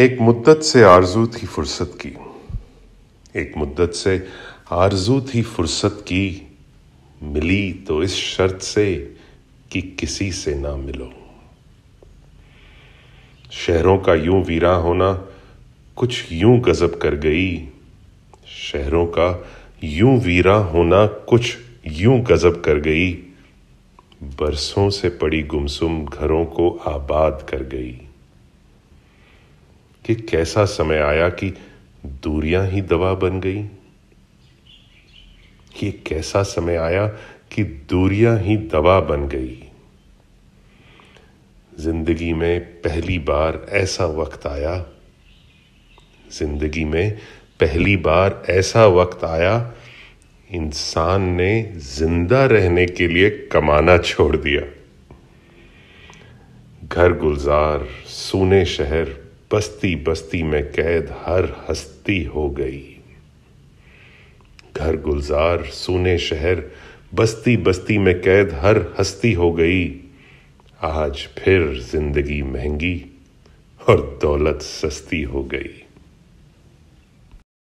एक मुद्दत से आरजू थी फुर्सत की एक मुद्दत से आरजू थी फुर्सत की मिली तो इस शर्त से कि किसी से ना मिलो शहरों का यूं वीरा होना कुछ यूं गजब कर गई शहरों का यूं वीरा होना कुछ यूं गजब कर गई बरसों से पड़ी गुमसुम घरों को आबाद कर गई कि कैसा समय आया कि दूरियां ही दवा बन गई ये कैसा समय आया कि दूरियां ही दवा बन गई जिंदगी में पहली बार ऐसा वक्त आया जिंदगी में पहली बार ऐसा वक्त आया इंसान ने जिंदा रहने के लिए कमाना छोड़ दिया घर गुलजार सोने शहर बस्ती बस्ती में कैद हर हस्ती हो गई घर गुलजार सोने शहर बस्ती बस्ती में कैद हर हस्ती हो गई आज फिर जिंदगी महंगी और दौलत सस्ती हो गई